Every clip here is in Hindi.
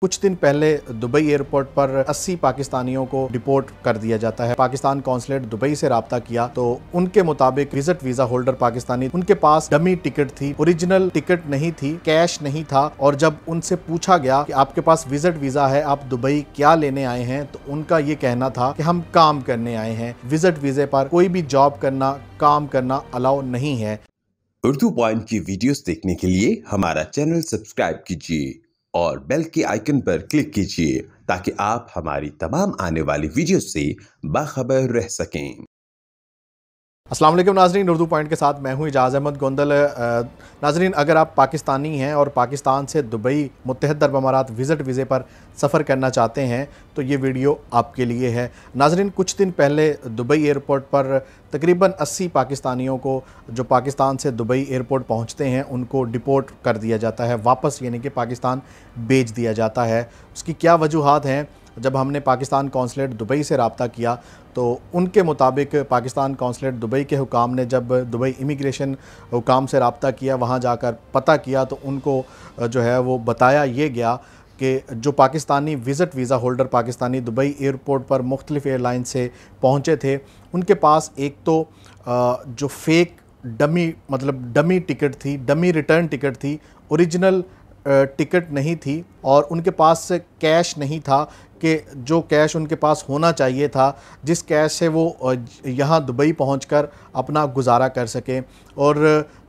कुछ दिन पहले दुबई एयरपोर्ट पर 80 पाकिस्तानियों को डिपोर्ट कर दिया जाता है पाकिस्तान कौंसलेट दुबई से रबता किया तो उनके मुताबिक विजिट वीजा होल्डर पाकिस्तानी उनके पास डमी टिकट थी ओरिजिनल टिकट नहीं थी कैश नहीं था और जब उनसे पूछा गया कि आपके पास विजिट वीजा है आप दुबई क्या लेने आए हैं तो उनका ये कहना था कि हम काम करने आए हैं विजिट वीजे पर कोई भी जॉब करना काम करना अलाउ नहीं है उर्दू पॉइंट की वीडियो देखने के लिए हमारा चैनल सब्सक्राइब कीजिए और बेल के आइकन पर क्लिक कीजिए ताकि आप हमारी तमाम आने वाली वीडियो से बाखबर रह सकें असलम नाजरीन उर्दू पॉइंट के साथ मैं हूँ इजाज़ अहमद गोंदल नाजरीन अगर आप पाकिस्तानी हैं और पाकिस्तान से दुबई मुतहद अरब अमारात विज़िट वीज़े पर सफ़र करना चाहते हैं तो ये वीडियो आपके लिए है नाजरीन कुछ दिन पहले दुबई एयरपोर्ट पर तकरीबन 80 पाकिस्तानियों को जो पाकिस्तान से दुबई एयरपोर्ट पहुँचते हैं उनको डिपोर्ट कर दिया जाता है वापस यानी कि पाकिस्तान भेज दिया जाता है उसकी क्या वजूहत हैं जब हमने पाकिस्तान कौंसलेट दुबई से रबता किया तो उनके मुताबिक पाकिस्तान कौंसलेट दुबई के हुकाम ने जब दुबई इमिग्रेशन हुकाम से रबता किया वहाँ जाकर पता किया तो उनको जो है वो बताया ये गया कि जो Pakistani visit visa holder Pakistani Dubai airport पर मुख्तलिफ़ एयरलाइन से पहुँचे थे उनके पास एक तो जो फेक डमी मतलब डमी टिकट थी डमी रिटर्न टिकट थी ओरिजिनल टिकट नहीं थी और उनके पास कैश नहीं था कि जो कैश उनके पास होना चाहिए था जिस कैश से वो यहाँ दुबई पहुँच अपना गुजारा कर सकें और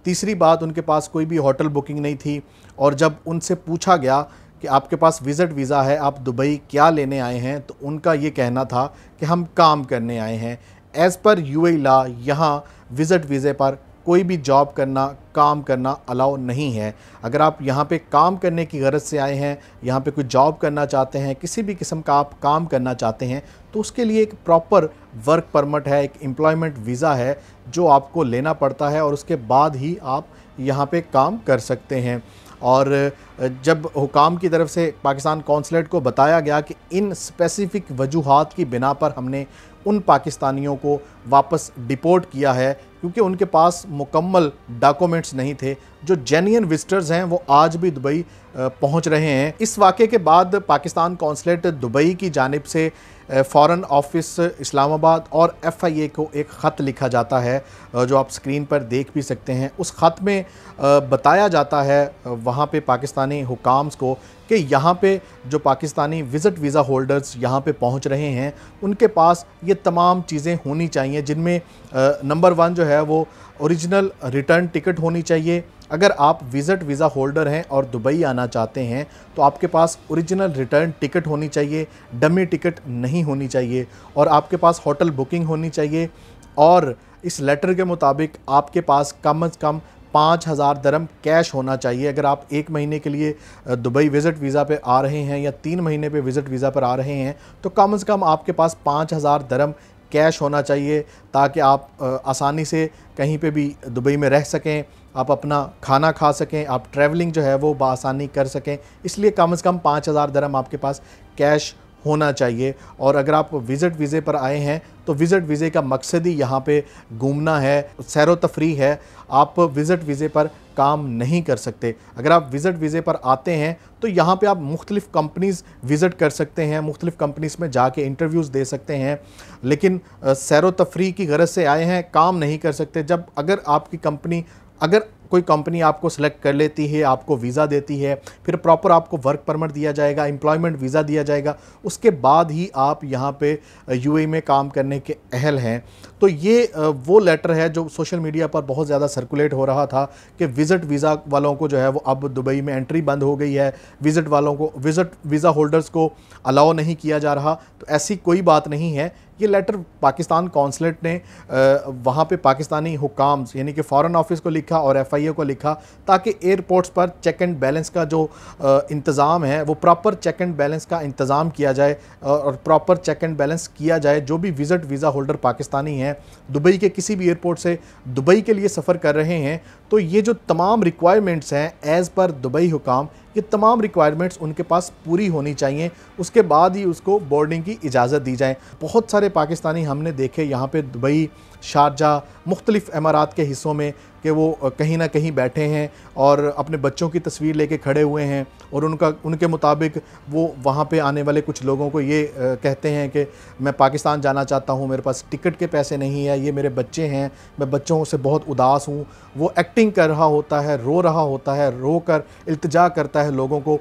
तीसरी बात उनके पास कोई भी होटल बुकिंग नहीं थी और जब उनसे पूछा गया कि आपके पास विज़िट वीज़ा है आप दुबई क्या लेने आए हैं तो उनका ये कहना था कि हम काम करने आए हैं एज़ पर यू ए ला यहाँ विज़िट वीज़े पर कोई भी जॉब करना काम करना अलाउ नहीं है अगर आप यहाँ पे काम करने की गरज से आए हैं यहाँ पे कोई जॉब करना चाहते हैं किसी भी किस्म का आप काम करना चाहते हैं तो उसके लिए एक प्रॉपर वर्क परमिट है एक एम्प्लॉयमेंट वीज़ा है जो आपको लेना पड़ता है और उसके बाद ही आप यहाँ पर काम कर सकते हैं और जब हुकाम की तरफ से पाकिस्तान कौंसलेट को बताया गया कि इन स्पेसिफ़िक वजूहत की बिना पर हमने उन पाकिस्तानियों को वापस डिपोर्ट किया है क्योंकि उनके पास मुकम्मल डॉक्यूमेंट्स नहीं थे जो जेन्यन विजिटर्स हैं वो आज भी दुबई पहुंच रहे हैं इस वाक़े के बाद पाकिस्तान कौंसलेट दुबई की जानब से फ़ॉरन ऑफिस इस्लामाबाद और एफआईए को एक ख़त लिखा जाता है जो आप स्क्रीन पर देख भी सकते हैं उस ख़त में बताया जाता है वहाँ पे पाकिस्तानी हुकाम्स को कि यहाँ पे जो पाकिस्तानी विज़िट वीज़ा होल्डर्स यहाँ पे पहुँच रहे हैं उनके पास ये तमाम चीज़ें होनी चाहिए चाहिए जिनमें नंबर वन जो है वो ओरिजिनल रिटर्न टिकट होनी चाहिए अगर आप विज़िट वीज़ा होल्डर हैं और दुबई आना चाहते हैं तो आपके पास ओरिजिनल रिटर्न टिकट होनी चाहिए डमी टिकट नहीं होनी चाहिए और आपके पास होटल बुकिंग होनी चाहिए और इस लेटर के मुताबिक आपके पास कम अज़ कम पाँच हज़ार दरम कैश होना चाहिए अगर आप एक महीने के लिए दुबई विज़िट वीज़ा पे आ रहे हैं या तीन महीने पे विज़िट वीज़ा पर आ रहे हैं तो कम से कम आपके पास पाँच हज़ार दरम कैश होना चाहिए ताकि आप आसानी से कहीं पे भी दुबई में रह सकें आप अपना खाना खा सकें आप ट्रैवलिंग जो है वो बसानी कर सकें इसलिए कम से कम पाँच हज़ार दरम आपके पास कैश होना चाहिए और अगर आप विज़िट वीज़े पर आए हैं तो विज़िट वीज़े का मकसद ही यहाँ पे घूमना है सैर तफरी है आप विज़िट वीज़े पर काम नहीं कर सकते अगर आप विज़िट वीज़े पर आते हैं तो यहाँ पे आप मुख्तलिफ़ कंपनीज़ विज़िट कर सकते हैं मुख्तलिफ़ कंपनीज़ में जाके इंटरव्यूज़ दे सकते हैं लेकिन सैर तफरी की गरज से आए हैं काम नहीं कर सकते जब अगर आपकी कंपनी अगर कोई कंपनी आपको सेलेक्ट कर लेती है आपको वीज़ा देती है फिर प्रॉपर आपको वर्क परमिट दिया जाएगा एम्प्लॉयमेंट वीज़ा दिया जाएगा उसके बाद ही आप यहाँ पे यूएई में काम करने के अहल हैं तो ये वो लेटर है जो सोशल मीडिया पर बहुत ज़्यादा सर्कुलेट हो रहा था कि विज़िट वीज़ा वालों को जो है वो अब दुबई में एंट्री बंद हो गई है विज़िट वालों को विज़िट वीज़ा होल्डर्स को अलाउ नहीं किया जा रहा तो ऐसी कोई बात नहीं है ये लेटर पाकिस्तान कौंसलेट ने वहाँ पे पाकिस्तानी हुकाम यानी कि फ़ॉरेन ऑफिस को लिखा और एफ को लिखा ताकि एयरपोर्ट्स पर चेक एंड बैलेंस का जो इंतज़ाम है वो प्रॉपर चेक एंड बैलेंस का इंतज़ाम किया जाए और प्रॉपर चेक एंड बैलेंस किया जाए जो भी विज़िट वीज़ा होल्डर पाकिस्तानी हैं दुबई के किसी भी एयरपोर्ट से दुबई के लिए सफ़र कर रहे हैं तो ये जो तमाम रिक्वायरमेंट्स हैं एज़ पर दुबई हुकाम ये तमाम रिक्वायरमेंट्स उनके पास पूरी होनी चाहिए उसके बाद ही उसको बोर्डिंग की इजाज़त दी जाए बहुत सारे पाकिस्तानी हमने देखे यहाँ पर दुबई शारजा मुख्तलिफ़ अमारात के हिस्सों में कि वो कहीं ना कहीं बैठे हैं और अपने बच्चों की तस्वीर लेके खड़े हुए हैं और उनका उनके मुताबिक वो वहाँ पे आने वाले कुछ लोगों को ये कहते हैं कि मैं पाकिस्तान जाना चाहता हूँ मेरे पास टिकट के पैसे नहीं है ये मेरे बच्चे हैं मैं बच्चों से बहुत उदास हूँ वो एक्टिंग कर रहा होता है रो रहा होता है रो कर इल्तजा करता है लोगों को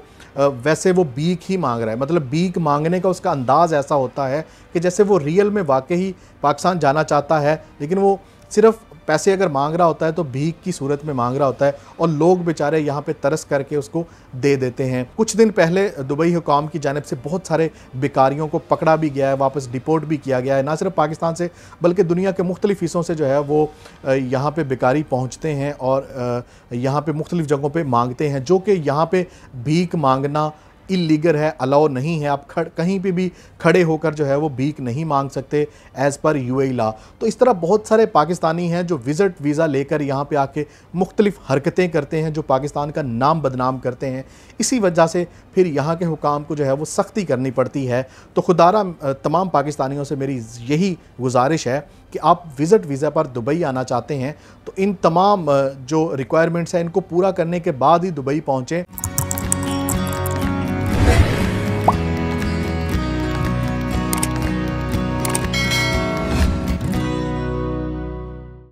वैसे वो बीक ही मांग रहा है मतलब बीक मांगने का उसका अंदाज़ ऐसा होता है कि जैसे वो रियल में वाकई पाकिस्तान जाना चाहता है लेकिन वो सिर्फ पैसे अगर मांग रहा होता है तो भीख की सूरत में मांग रहा होता है और लोग बेचारे यहाँ पे तरस करके उसको दे देते हैं कुछ दिन पहले दुबई हुकाम की जानब से बहुत सारे बेकारियों को पकड़ा भी गया है वापस डिपोर्ट भी किया गया है ना सिर्फ पाकिस्तान से बल्कि दुनिया के मुख्तलिफ हिस्सों से जो है वो यहाँ पर बेकारी पहुँचते हैं और यहाँ पर मुख्तलिफ जगहों पर मांगते हैं जो कि यहाँ पर भीख मांगना इलीगल है अलाउ नहीं है आप खड़ कहीं पे भी खड़े होकर जो है वो भीख नहीं मांग सकते एज़ पर यू लॉ तो इस तरह बहुत सारे पाकिस्तानी हैं जो विज़िट वीज़ा लेकर यहाँ पर आके मुख्तलिफ हरकतें करते हैं जो पाकिस्तान का नाम बदनाम करते हैं इसी वजह से फिर यहाँ के हुकाम को जो है वो सख्ती करनी पड़ती है तो खुदारा तमाम पाकिस्तानियों से मेरी यही गुजारिश है कि आप विज़िट वीज़ा पर दुबई आना चाहते हैं तो इन तमाम जो रिक्वायरमेंट्स हैं इनको पूरा करने के बाद ही दुबई पहुँचें